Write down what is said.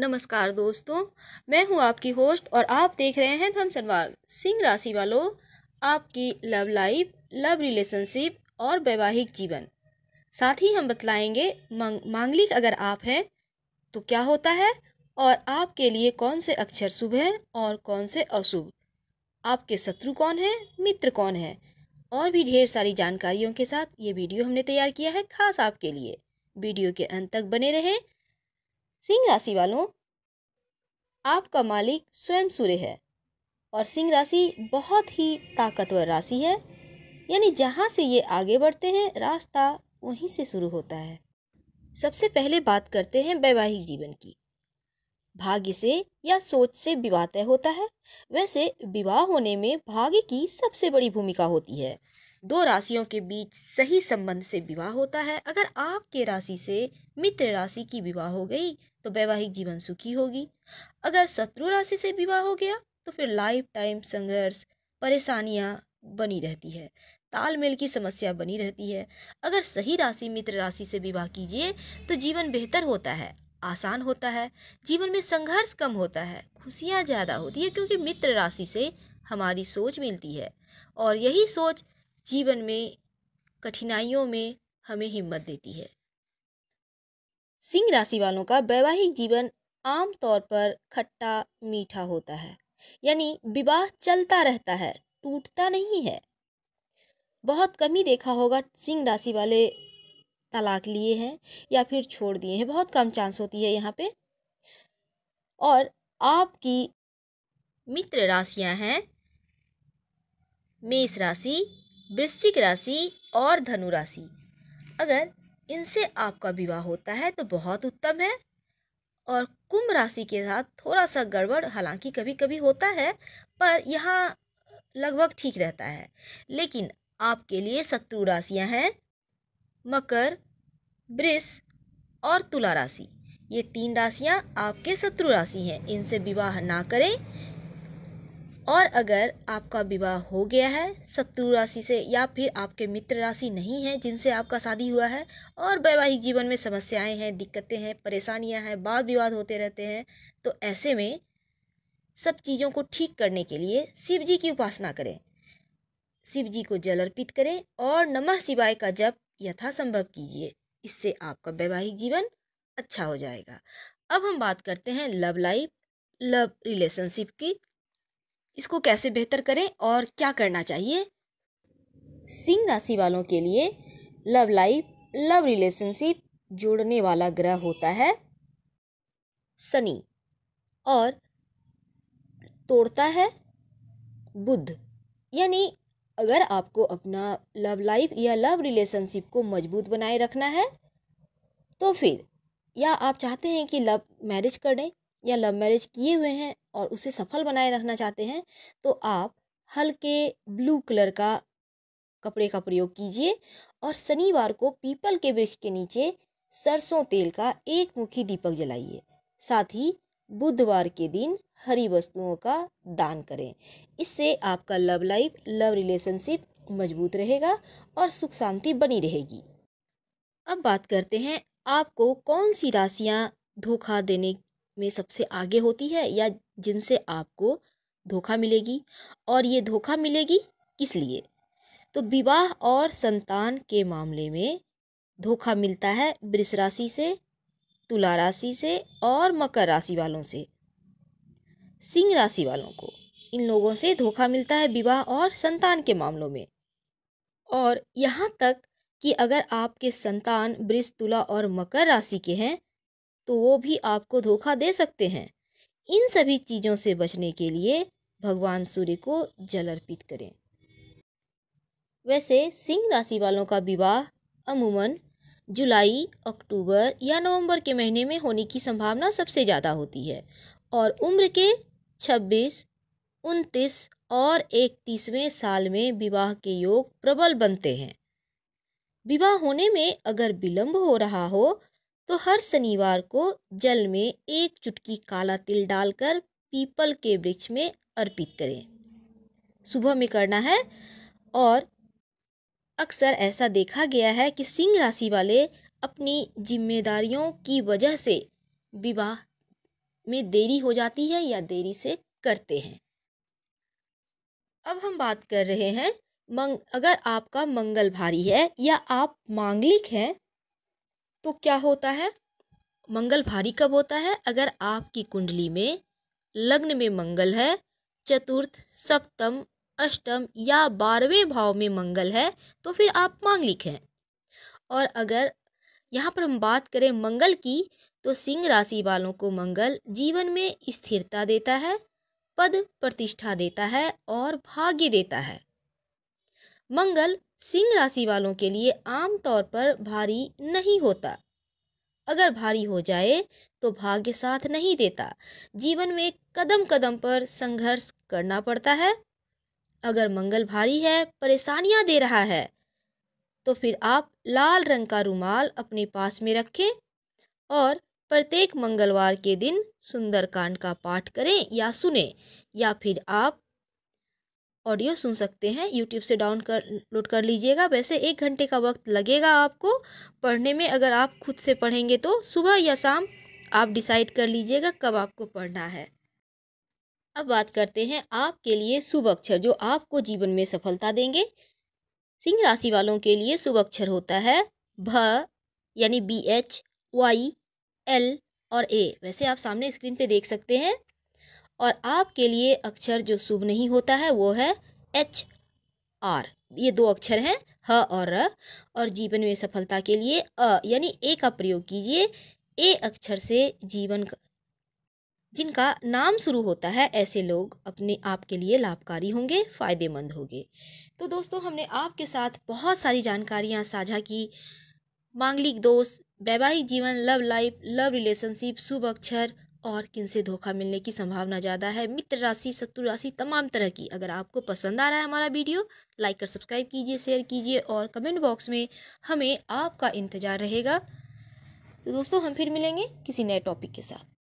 नमस्कार दोस्तों मैं हूं आपकी होस्ट और आप देख रहे हैं धम सनवाल सिंह राशि वालों आपकी लव लाइफ लव रिलेशनशिप और वैवाहिक जीवन साथ ही हम बतलाएंगे मंग मांगलिक अगर आप हैं तो क्या होता है और आपके लिए कौन से अक्षर शुभ हैं और कौन से अशुभ आपके शत्रु कौन हैं मित्र कौन हैं और भी ढेर सारी जानकारियों के साथ ये वीडियो हमने तैयार किया है खास आपके लिए वीडियो के अंत तक बने रहें सिंह राशि वालों आपका मालिक स्वयं सूर्य है और सिंह राशि बहुत ही ताकतवर राशि है यानी जहाँ से ये आगे बढ़ते हैं रास्ता वहीं से शुरू होता है सबसे पहले बात करते हैं वैवाहिक जीवन की भाग्य से या सोच से विवाह तय होता है वैसे विवाह होने में भाग्य की सबसे बड़ी भूमिका होती है दो राशियों के बीच सही संबंध से विवाह होता है अगर आपके राशि से मित्र राशि की विवाह हो गई तो वैवाहिक जीवन सुखी होगी अगर शत्रु राशि से विवाह हो गया तो फिर लाइफ टाइम संघर्ष परेशानियाँ बनी रहती है तालमेल की समस्या बनी रहती है अगर सही राशि मित्र राशि से विवाह कीजिए तो जीवन बेहतर होता है आसान होता है जीवन में संघर्ष कम होता है खुशियाँ ज़्यादा होती है क्योंकि मित्र राशि से हमारी सोच मिलती है और यही सोच जीवन में कठिनाइयों में हमें हिम्मत देती है सिंह राशि वालों का वैवाहिक जीवन आमतौर पर खट्टा मीठा होता है यानी विवाह चलता रहता है टूटता नहीं है बहुत कम ही देखा होगा सिंह राशि वाले तलाक लिए हैं या फिर छोड़ दिए हैं बहुत कम चांस होती है यहाँ पे और आपकी मित्र राशियाँ हैं मेष राशि वृश्चिक राशि और धनु राशि अगर इनसे आपका विवाह होता है तो बहुत उत्तम है और कुंभ राशि के साथ थोड़ा सा गड़बड़ हालांकि कभी कभी होता है पर यहाँ लगभग ठीक रहता है लेकिन आपके लिए शत्रु राशियाँ हैं मकर वृष और तुला राशि ये तीन राशियाँ आपके शत्रु राशि हैं इनसे विवाह ना करें और अगर आपका विवाह हो गया है शत्रु राशि से या फिर आपके मित्र राशि नहीं है जिनसे आपका शादी हुआ है और वैवाहिक जीवन में समस्याएं हैं दिक्कतें हैं परेशानियां हैं वाद विवाद होते रहते हैं तो ऐसे में सब चीज़ों को ठीक करने के लिए शिव जी की उपासना करें शिव जी को जल अर्पित करें और नमः शिवाय का जप यथासंभव कीजिए इससे आपका वैवाहिक जीवन अच्छा हो जाएगा अब हम बात करते हैं लव लाइफ लव रिलेशनशिप की इसको कैसे बेहतर करें और क्या करना चाहिए सिंह राशि वालों के लिए लव लाइफ लव रिलेशनशिप जोड़ने वाला ग्रह होता है शनि और तोड़ता है बुद्ध यानी अगर आपको अपना लव लाइफ या लव रिलेशनशिप को मजबूत बनाए रखना है तो फिर या आप चाहते हैं कि लव मैरिज करें या लव मैरिज किए हुए हैं और उसे सफल बनाए रखना चाहते हैं तो आप हल्के ब्लू कलर का कपड़े का प्रयोग कीजिए और शनिवार को पीपल के वृक्ष के नीचे सरसों तेल का एक मुखी दीपक जलाइए साथ ही बुधवार के दिन हरी वस्तुओं का दान करें इससे आपका लव लाइफ लव रिलेशनशिप मजबूत रहेगा और सुख शांति बनी रहेगी अब बात करते हैं आपको कौन सी राशियां धोखा देने में सबसे आगे होती है या जिनसे आपको धोखा मिलेगी और ये धोखा मिलेगी किस लिए तो विवाह और संतान के मामले में धोखा मिलता है वृष राशि से तुला राशि से और मकर राशि वालों से सिंह राशि वालों को इन लोगों से धोखा मिलता है विवाह और संतान के मामलों में और यहाँ तक कि अगर आपके संतान वृष तुला और मकर राशि के हैं तो वो भी आपको धोखा दे सकते हैं इन सभी चीज़ों से बचने के लिए भगवान सूर्य को जल अर्पित करें वैसे सिंह राशि वालों का विवाह अमूमन जुलाई अक्टूबर या नवंबर के महीने में होने की संभावना सबसे ज़्यादा होती है और उम्र के 26, 29 और इकतीसवें साल में विवाह के योग प्रबल बनते हैं विवाह होने में अगर विलंब हो रहा हो तो हर शनिवार को जल में एक चुटकी काला तिल डालकर पीपल के वृक्ष में अर्पित करें सुबह में करना है और अक्सर ऐसा देखा गया है कि सिंह राशि वाले अपनी जिम्मेदारियों की वजह से विवाह में देरी हो जाती है या देरी से करते हैं अब हम बात कर रहे हैं मंग अगर आपका मंगल भारी है या आप मांगलिक हैं तो क्या होता है मंगल भारी कब होता है अगर आपकी कुंडली में लग्न में मंगल है चतुर्थ सप्तम अष्टम या बारहवें भाव में मंगल है तो फिर आप मांगलिक हैं और अगर यहाँ पर हम बात करें मंगल की तो सिंह राशि वालों को मंगल जीवन में स्थिरता देता है पद प्रतिष्ठा देता है और भाग्य देता है मंगल सिंह राशि वालों के लिए आमतौर पर भारी नहीं होता अगर भारी हो जाए तो भाग्य साथ नहीं देता जीवन में कदम कदम पर संघर्ष करना पड़ता है अगर मंगल भारी है परेशानियां दे रहा है तो फिर आप लाल रंग का रुमाल अपने पास में रखें और प्रत्येक मंगलवार के दिन सुंदरकांड का पाठ करें या सुने या फिर आप ऑडियो सुन सकते हैं यूट्यूब से डाउन कर लोड कर लीजिएगा वैसे एक घंटे का वक्त लगेगा आपको पढ़ने में अगर आप खुद से पढ़ेंगे तो सुबह या शाम आप डिसाइड कर लीजिएगा कब आपको पढ़ना है अब बात करते हैं आपके लिए शुभ अक्षर जो आपको जीवन में सफलता देंगे सिंह राशि वालों के लिए शुभ अक्षर होता है भ यानी बी एच वाई एल और ए वैसे आप सामने स्क्रीन पे देख सकते हैं और आपके लिए अक्षर जो शुभ नहीं होता है वो है एच आर ये दो अक्षर हैं ह और र और जीवन में सफलता के लिए अ यानी ए का प्रयोग कीजिए ए अक्षर से जीवन का जिनका नाम शुरू होता है ऐसे लोग अपने आप के लिए लाभकारी होंगे फ़ायदेमंद होंगे तो दोस्तों हमने आपके साथ बहुत सारी जानकारियाँ साझा की मांगलिक दोष वैवाहिक जीवन लव लाइफ लव रिलेशनशिप शुभ अक्षर और किन से धोखा मिलने की संभावना ज़्यादा है मित्र राशि शत्रु राशि तमाम तरह की अगर आपको पसंद आ रहा है हमारा वीडियो लाइक कर सब्सक्राइब कीजिए शेयर कीजिए और कमेंट बॉक्स में हमें आपका इंतज़ार रहेगा तो दोस्तों हम फिर मिलेंगे किसी नए टॉपिक के साथ